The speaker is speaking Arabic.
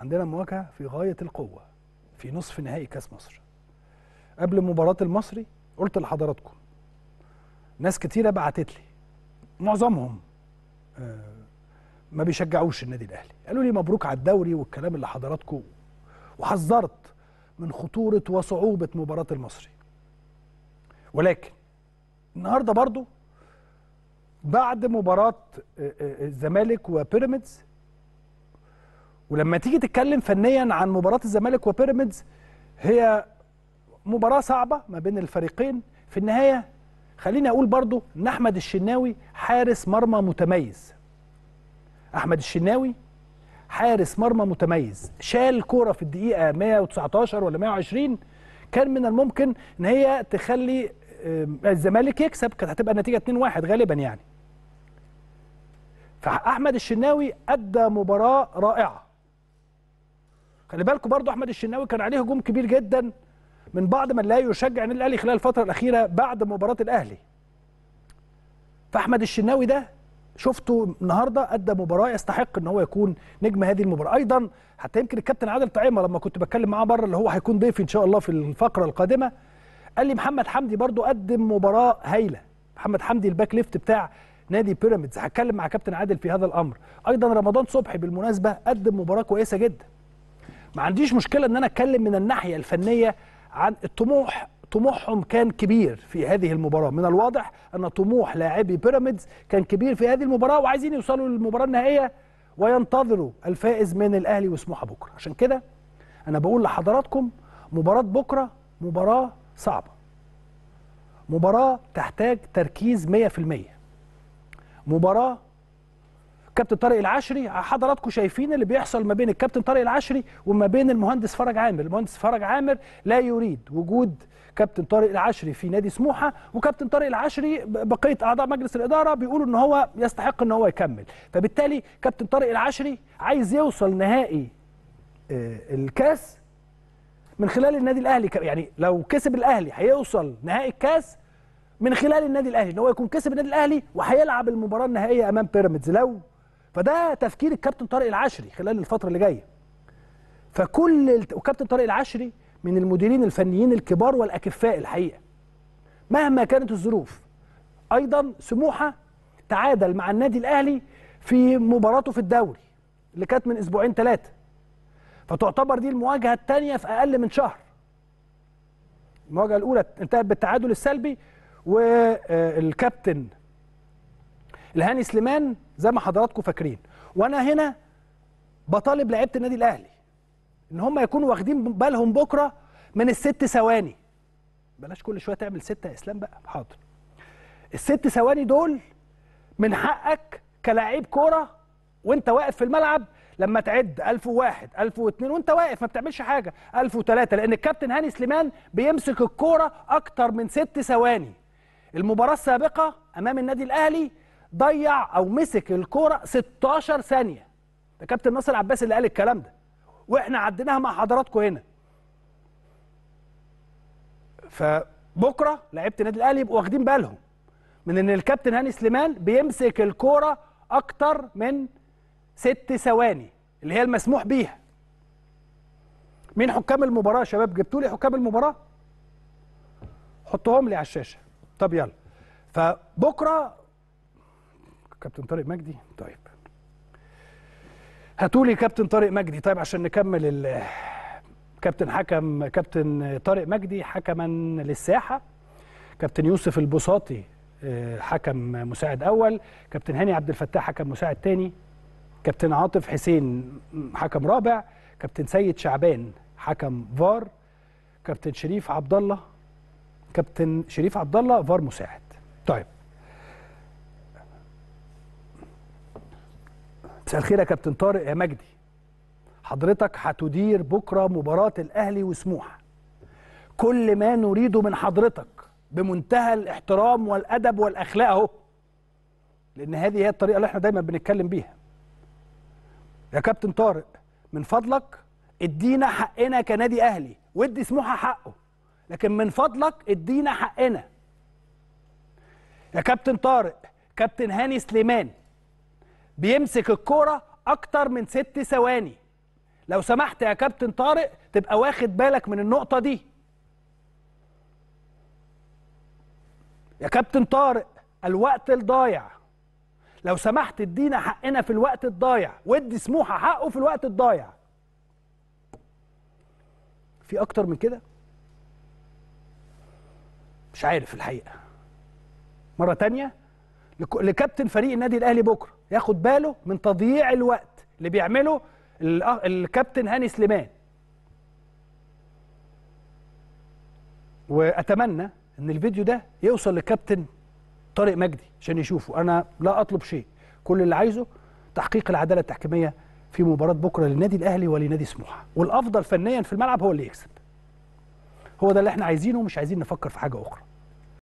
عندنا مواجهه في غايه القوه في نصف نهائي كاس مصر قبل مباراه المصري قلت لحضراتكم ناس كتيره بعتت لي معظمهم آه، ما بيشجعوش النادي الاهلي قالوا لي مبروك على الدوري والكلام اللي حضراتكم وحذرت من خطوره وصعوبه مباراه المصري ولكن النهارده برضو بعد مباراه آه، آه، الزمالك وبيراميدز ولما تيجي تتكلم فنيا عن مباراه الزمالك وبيراميدز هي مباراه صعبه ما بين الفريقين في النهايه خليني اقول برضو ان احمد الشناوي حارس مرمى متميز احمد الشناوي حارس مرمى متميز شال كوره في الدقيقه 119 ولا 120 كان من الممكن ان هي تخلي آه، الزمالك يكسب كانت هتبقى النتيجه 2-1 غالبا يعني فاحمد الشناوي ادى مباراه رائعه خلي بالكم برضه احمد الشناوي كان عليه هجوم كبير جدا من بعض من لا يشجع النادي الاهلي خلال الفتره الاخيره بعد مباراه الاهلي فاحمد الشناوي ده شفته النهارده ادى مباراه يستحق ان هو يكون نجم هذه المباراه ايضا حتى يمكن الكابتن عادل طعيمه لما كنت بتكلم معاه بره اللي هو هيكون ضيف ان شاء الله في الفقره القادمه قال لي محمد حمدي برضو قدم مباراه هايله محمد حمدي الباك ليفت بتاع نادي بيراميدز هتكلم مع كابتن عادل في هذا الامر ايضا رمضان صبحي بالمناسبه قدم مباراه كويسه جدا ما عنديش مشكله ان انا اتكلم من الناحيه الفنيه عن الطموح طموحهم كان كبير في هذه المباراة من الواضح أن طموح لاعبي بيراميدز كان كبير في هذه المباراة وعايزين يوصلوا للمباراة النهائية وينتظروا الفائز من الأهلي وسموحة بكرة عشان كده أنا بقول لحضراتكم مباراة بكرة مباراة صعبة مباراة تحتاج تركيز 100% مباراة كابتن طارق العشري حضراتكم شايفين اللي بيحصل ما بين الكابتن طارق العشري وما بين المهندس فرج عامر المهندس فرج عامر لا يريد وجود كابتن طارق العشري في نادي سموحه وكابتن طارق العشري بقيه اعضاء مجلس الاداره بيقولوا ان هو يستحق ان هو يكمل فبالتالي كابتن طارق العشري عايز يوصل نهائي آه، الكاس من خلال النادي الاهلي يعني لو كسب الاهلي هيوصل نهائي الكاس من خلال النادي الاهلي ان هو يكون كسب النادي الاهلي وهيلعب المباراه النهائيه امام بيراميدز لو فده تفكير الكابتن طارق العشري خلال الفتره اللي جايه فكل وكابتن طارق العشري من المديرين الفنيين الكبار والاكفاء الحقيقه مهما كانت الظروف ايضا سموحه تعادل مع النادي الاهلي في مباراته في الدوري اللي كانت من اسبوعين ثلاثه فتعتبر دي المواجهه الثانيه في اقل من شهر المواجهه الاولى انتهت بالتعادل السلبي والكابتن الهاني سليمان زي ما حضراتكم فاكرين وانا هنا بطالب لعيبه النادي الاهلي ان هم يكونوا واخدين بالهم بكره من الست ثواني بلاش كل شويه تعمل سته يا اسلام بقى حاضر الست ثواني دول من حقك كلاعب كوره وانت واقف في الملعب لما تعد 1001 1002 وانت واقف ما بتعملش حاجه 1003 لان الكابتن هاني سليمان بيمسك الكوره اكتر من ست ثواني المباراه السابقه امام النادي الاهلي ضيع او مسك الكوره 16 ثانيه ده كابتن ناصر عباس اللي قال الكلام ده واحنا عديناها مع حضراتكم هنا فبكره لعيبه النادي الاهلي يبقوا واخدين بالهم من ان الكابتن هاني سليمان بيمسك الكوره اكتر من ست ثواني اللي هي المسموح بيها مين حكام المباراه يا شباب جبتوا لي حكام المباراه حطهم لي على الشاشه طب يلا فبكره كابتن طارق مجدي طيب لي كابتن طارق مجدي طيب عشان نكمل ال... كابتن حكم كابتن طارق مجدي حكما للساحه كابتن يوسف البساطي آه، حكم مساعد اول كابتن هاني عبد الفتاح حكم مساعد تاني كابتن عاطف حسين حكم رابع كابتن سيد شعبان حكم فار كابتن شريف عبد الله كابتن شريف عبد الله فار مساعد طيب مساء الخير يا كابتن طارق يا مجدي حضرتك هتدير بكره مباراه الاهلي وسموحه كل ما نريده من حضرتك بمنتهى الاحترام والادب والاخلاق اهو لان هذه هي الطريقه اللي احنا دايما بنتكلم بيها يا كابتن طارق من فضلك ادينا حقنا كنادي اهلي وادي سموحه حقه لكن من فضلك ادينا حقنا يا كابتن طارق كابتن هاني سليمان بيمسك الكوره اكتر من ست ثواني لو سمحت يا كابتن طارق تبقى واخد بالك من النقطه دي يا كابتن طارق الوقت الضايع لو سمحت ادينا حقنا في الوقت الضايع وادي سموحه حقه في الوقت الضايع في اكتر من كده مش عارف الحقيقه مره تانيه لكابتن فريق النادي الاهلي بكره ياخد باله من تضييع الوقت اللي بيعمله آه، الكابتن هاني سليمان واتمنى ان الفيديو ده يوصل لكابتن طارق مجدي عشان يشوفه انا لا اطلب شيء كل اللي عايزه تحقيق العداله التحكيميه في مباراه بكره للنادي الاهلي ولنادي سموحه والافضل فنيا في الملعب هو اللي يكسب هو ده اللي احنا عايزينه مش عايزين نفكر في حاجه اخرى